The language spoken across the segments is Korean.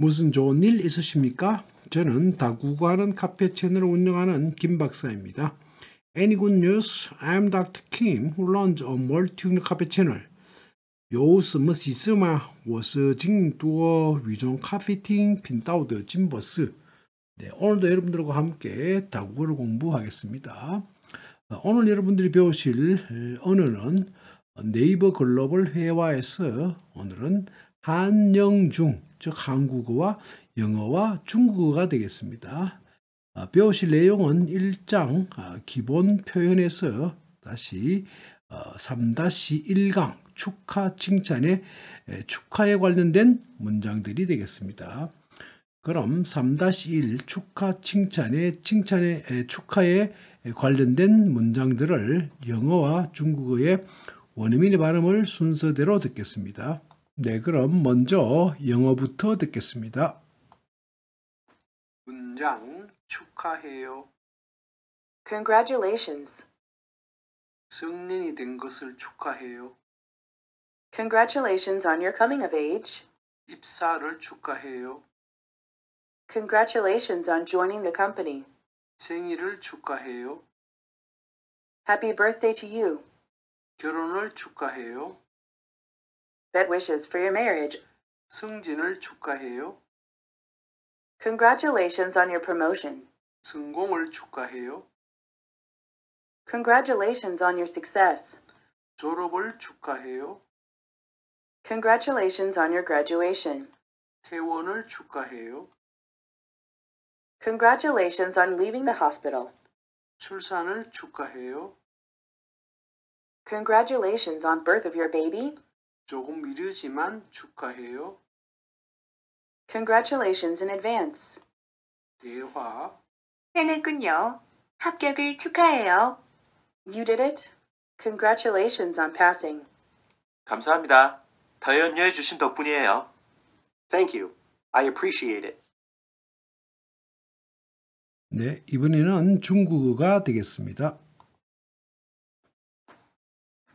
무슨 좋은 일 있으십니까? 저는 다국가는 카페 채널을 운영하는 김 박사입니다. Any good news? I'm Dr. Kim who runs a multi-unit cafe channel. 有什么事吗我是经多위종咖啡厅频道的金버스 네, 오늘도 여러분들과 함께 다국어를 공부하겠습니다. 어, 오늘 여러분들이 배우실 어, 언어는 네이버 글로벌 회화에서 오늘은 한영중 즉 한국어와 영어와 중국어가 되겠습니다. 아, 배우실 내용은 1장 아, 기본 표현에서 다시 3-1강 어, 축하 칭찬의 축하에 관련된 문장들이 되겠습니다. 그럼 3-1 축하 칭찬의 칭찬의 축하에 관련된 문장들을 영어와 중국어의 원어민의 발음을 순서대로 듣겠습니다. 네, 그럼 먼저 영어부터 듣겠습니다. 문장 축하해요. Congratulations. 성인이 된 것을 축하해요. Congratulations on your coming of age. 입사를 축하해요. Congratulations on joining the company. 생일을 축하해요. Happy birthday to you. 결혼을 축하해요. Best wishes for your marriage. 승진을 축하해요. Congratulations on your promotion. 성공을 축하해요. Congratulations on your success. 졸업을 축하해요. Congratulations on your graduation. 퇴원을 축하해요. Congratulations on leaving the hospital. 출산을 축하해요. Congratulations on birth of your baby. 조금 미르지만 축하해요. Congratulations in advance. 대화. 해냈군요. 합격을 축하해요. You did it. Congratulations on passing. 감사합니다. 다 연려해 주신 덕분이에요. Thank you. I appreciate it. 네, 이번에는 중국어가 되겠습니다.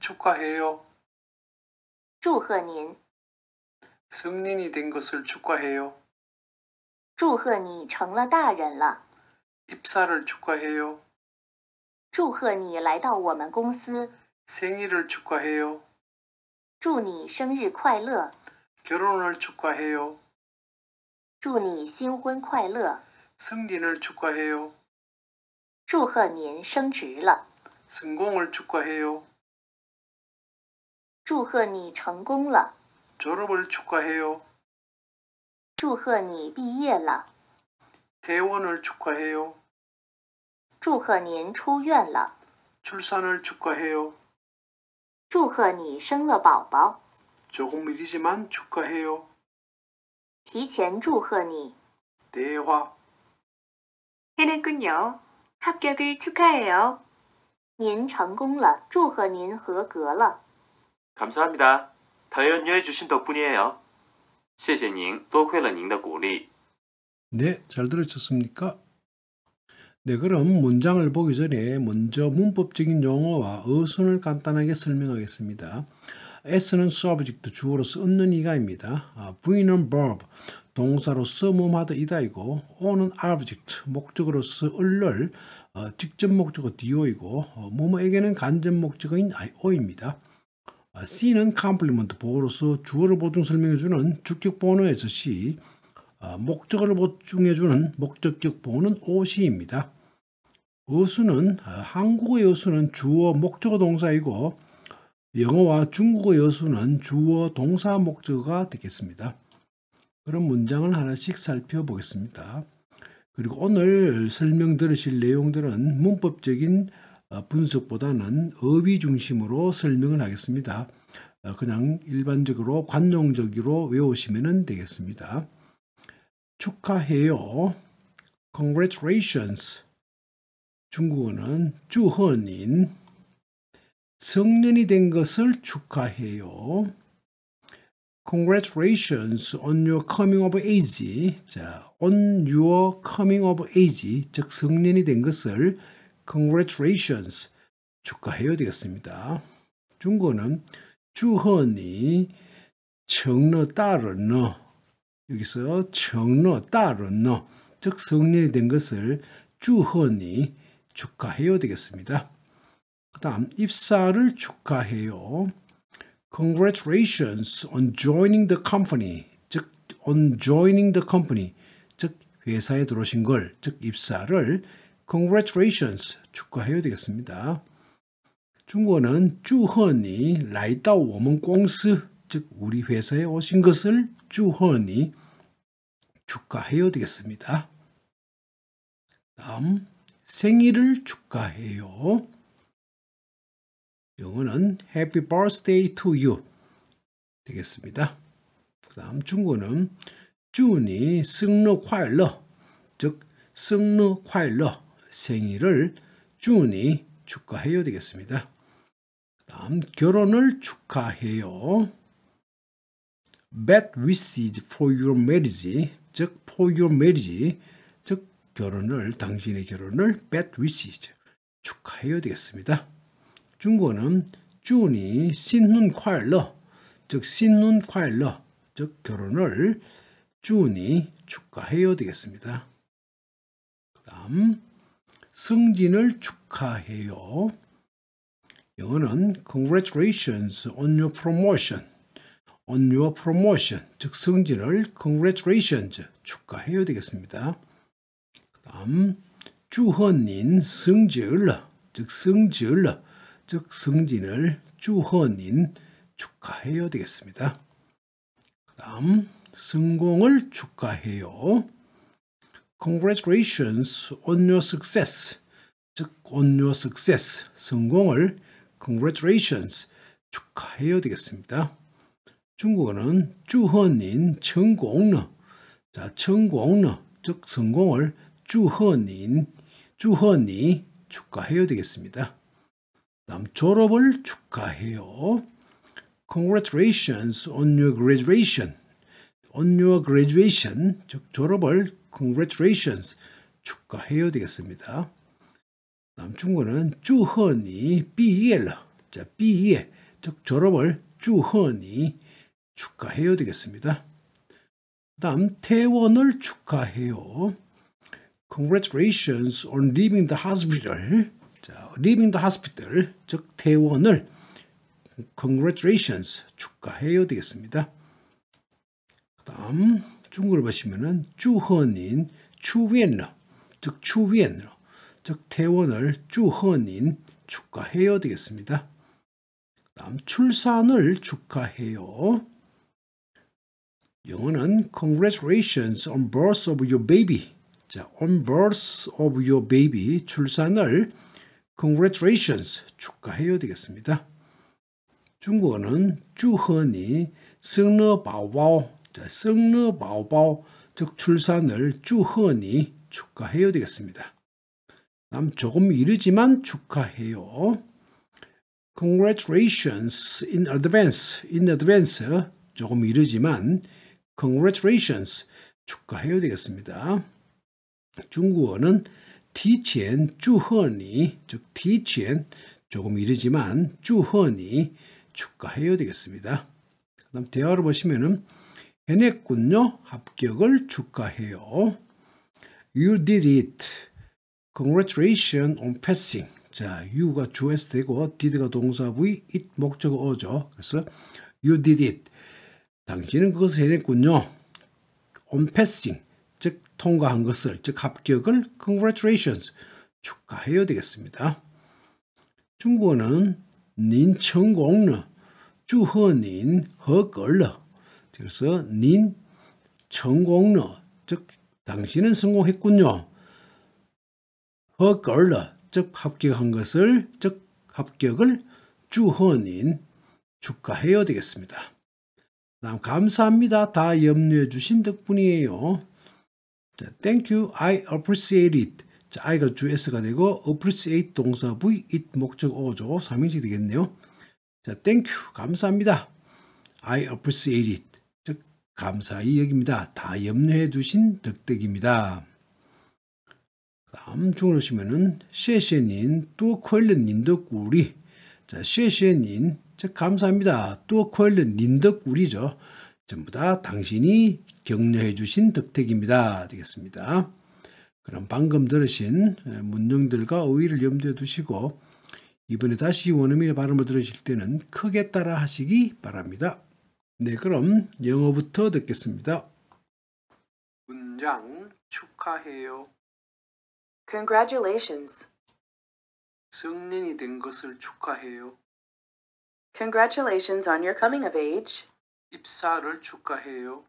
축하해요. 祝贺您。 성인이 된 것을 축하해요. 祝贺你成了大人了。 입사를 축하해요. 祝贺你来到我们公司。 생일을 축하해요. 祝你生日快乐。 결혼을 축하해요. 祝你新婚快乐。 승진을 축하해요. 祝贺您升职了。 성공을 축하해요. 祝贺你成功了。 졸업을 축하해요. 祝贺你毕业了。 퇴원을 축하해요. 祝贺您出院了。 출산을 축하해요. 祝贺你生了宝宝。 조금 이르지만 축하해요. 提前祝贺你。 대화 해냈군요. 합격을 축하해요. 您成功了，祝贺您合格了。 감사합니다. 다 연료해주신 덕분이에요. 谢谢您,多亏了您的鼓励. 네, 잘 들으셨습니까? 네, 그럼 문장을 보기 전에 먼저 문법적인 용어와 어순을 간단하게 설명하겠습니다. S는 subject, 주어로서 얻는 이가입니다. V는 아, verb, 동사로서 뭐뭐다 이다이고 O는 object, 목적으로서 을를, 어, 직접 목적어 do이고 뭐뭐에게는 어, 간접 목적어인 IO입니다. 아, C는 complement 보호로서 주어를 보충 설명해주는 주격 번호에서 C, 아, 목적어를 보충해주는 목적격 보호는 OC입니다. 어수는 아, 한국어 의 여수는 주어 목적어 동사이고 영어와 중국어 의 여수는 주어 동사 목적어가 되겠습니다. 그런 문장을 하나씩 살펴보겠습니다. 그리고 오늘 설명 들으실 내용들은 문법적인 어, 분석보다는 어휘 중심으로 설명을 하겠습니다. 어, 그냥 일반적으로 관용적으로 외우시면 되겠습니다. 축하해요. Congratulations. 중국어는 주헌인 성년이 된 것을 축하해요. Congratulations on your coming of age. 자, on your coming of age, 즉 성년이 된 것을 congratulations 축하해야 되겠습니다. 중국어는 주헌이 청러 따르너 여기서 청러 따르너 즉 성년이 된 것을 주헌이 축하해야 되겠습니다. 그 다음 입사를 축하해요. Congratulations on joining the company 즉 on joining the company 즉 회사에 들어오신 걸 즉 입사를 Congratulations 축하해야 되겠습니다. 중국어는 주헌이 라이다 오먼 공스 즉 우리 회사에 오신 것을 주헌이 축하해야 되겠습니다. 다음 생일을 축하해요. 영어는 Happy Birthday to you 되겠습니다. 그 다음 중국어는 주니 승러 콰일즉 승러 콰일 생일을 준이 축하해요 되겠습니다. 다음 결혼을 축하해요. Bad wishes for your marriage 즉 for your marriage 즉 결혼을 당신의 결혼을 bad wishes 축하해요 되겠습니다. 중국어는 준이 신눈 콰일러 즉 신눈 콰일러 즉 결혼을 준이 축하해요 되겠습니다. 다음 승진을 축하해요. 영어는 congratulations on your promotion. on your promotion 즉 승진을 congratulations 축하해요 되겠습니다. 다음 주헌인 승질 즉 승질 즉 승진을 주헌인 축하해요 되겠습니다. 다음 성공을 축하해요. Congratulations on your success. 즉, on your success. 성공을 Congratulations. 축하해야 되겠습니다. 중국어는 주헌인 천공러. 자, 천공러. 즉, 성공을 주헌인, 주헌이 축하해야 되겠습니다. 다음, 졸업을 축하해요. Congratulations on your graduation. on your graduation. 즉, 졸업을 congratulations 축하해요 되겠습니다. 남중국어는 주헌이 비엘러자비에즉 졸업을 주헌이 축하해요 되겠습니다. 다음 퇴원을 축하해요. Congratulations on leaving the hospital. 자, leaving the hospital 즉 퇴원을 congratulations 축하해요 되겠습니다. 다음 중국어로 보시면은 주헌인 추엔러즉추엔러즉 태원을 주헌인 축하해요 되겠습니다. 다음 출산을 축하해요. 영어는 Congratulations on birth of your baby. 자, on birth of your baby 출산을 Congratulations 축하해요 되겠습니다. 중국어는 주헌이 승러 바오 썩느 네, 바오바오 즉 출산을 주헌이 축하해요 되겠습니다. 남 조금 이르지만 축하해요. Congratulations in advance. In advance 조금 이르지만 congratulations 축하해요 되겠습니다. 중국어는 티첸 주헌이 즉 티첸 조금 이르지만 주헌이 축하해요 되겠습니다. 그다음 대화를 보시면은 해냈군요. 합격을 축하해요. You did it. Congratulations on passing. 자, you가 주어에서 되고 did가 동사부의 it 목적어 어죠. 그래서 you did it. 당신은 그것을 해냈군요. on passing. 즉 통과한 것을 즉 합격을 congratulations 축하해야 되겠습니다. 중국어는 닌成功了祝贺您合格了 그래서 닌 성공러 즉 당신은 성공했군요. 허걸러 즉 합격한 것을 즉 합격을 주헌인 축하해야 되겠습니다. 다음 감사합니다. 다 염려해 주신 덕분이에요. 자, thank you. I appreciate it. 자, I가 주 S가 되고 appreciate 동사 V it 목적어죠. 3인칭 되겠네요. 자, thank you. 감사합니다. I appreciate it. 감사히 여깁니다. 다 염려해 두신 덕덕입니다. 다음 중으로 시면은 谢谢님, 또 퀄른 님덕구리. 자, 谢谢님, 자, 감사합니다. 또 퀄른 님덕구리죠. 전부 다 당신이 격려해 주신 덕택입니다. 되겠습니다. 그럼 방금 들으신 문정들과 어휘를 염두에 두시고 이번에 다시 원어의 발음을 들으실 때는 크게 따라 하시기 바랍니다. 네, 그럼 영어부터 듣겠습니다. 문장 축하해요. Congratulations. 성인이 된 것을 축하해요. Congratulations on your coming of age. 입사를 축하해요.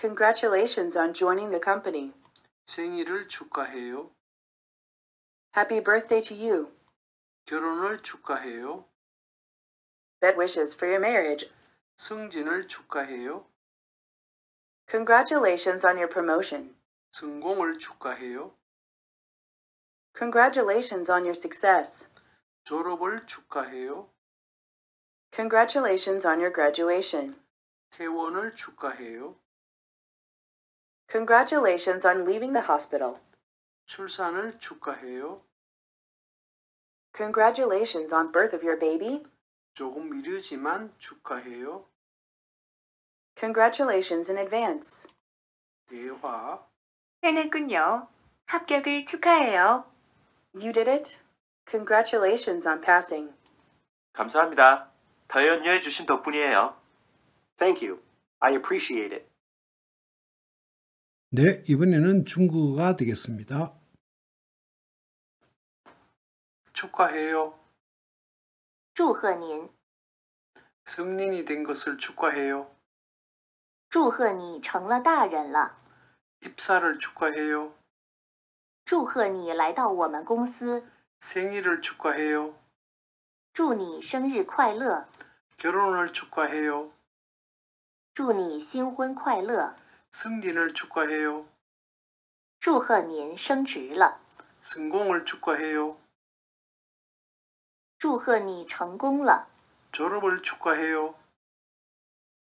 Congratulations on joining the company. 생일을 축하해요. Happy birthday to you. 결혼을 축하해요. Best wishes for your marriage. 승진을 축하해요. Congratulations on your promotion. 성공을 축하해요. Congratulations on your success. 졸업을 축하해요. Congratulations on your graduation. 퇴원을 축하해요. Congratulations on leaving the hospital. 출산을 축하해요. Congratulations on birth of your baby. 조금 이르지만 축하해요. Congratulations in advance. 대화. 해냈군요. 합격을 축하해요. You did it. Congratulations on passing. 감사합니다. 다 연료해 주신 덕분이에요. Thank you. I appreciate it. 네, 이번에는 중국어가 되겠습니다. 축하해요. 祝贺您 승인이 된 것을 축하해요. 祝贺你成了大人了。 입사를 축하해요. 祝贺你来到我们公司。 생일을 축하해요. 祝你生日快乐。 결혼을 축하해요. 祝你新婚快乐。 승진을 축하해요. 祝贺您升职了。 성공을 축하해요. 祝贺你成功了。 졸업을 축하해요.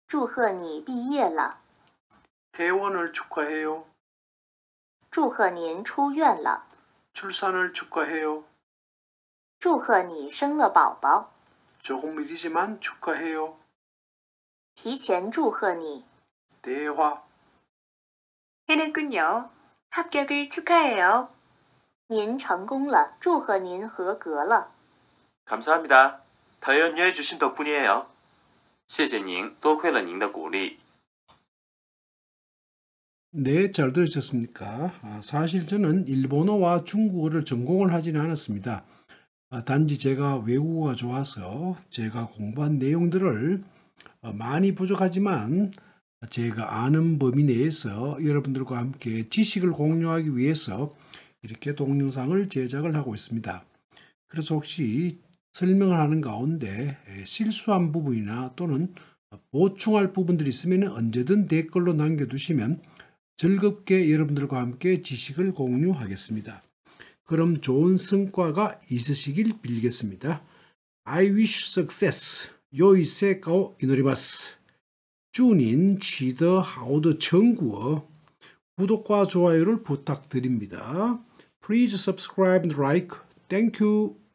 祝贺你毕业了。 퇴원을 축하해요. 祝贺您出院了。 출산을 축하해요. 祝贺你生了宝宝。 조금 느리지만 축하해요. 提前祝贺你。 대화. 해냈군요. 합격을 축하해요. 您成功了，祝贺您合格了。 감사합니다. 다 연여해 주신 덕분이에요. 谢谢您，多亏了您的鼓励。 네, 잘 들으셨습니까? 아, 사실 저는 일본어와 중국어를 전공을 하지는 않았습니다. 아, 단지 제가 외국어가 좋아서 제가 공부한 내용들을 어, 많이 부족하지만 제가 아는 범위 내에서 여러분들과 함께 지식을 공유하기 위해서 이렇게 동영상을 제작을 하고 있습니다. 그래서 혹시 설명을 하는 가운데 실수한 부분이나 또는 보충할 부분들이 있으면 언제든 댓글로 남겨두시면 즐겁게 여러분들과 함께 지식을 공유하겠습니다. 그럼 좋은 성과가 있으시길 빌겠습니다. I wish success. 요이세가오 이노리마스. 주님 취더 하우드 정구어 구독과 좋아요를 부탁드립니다. Please subscribe and like. Thank you.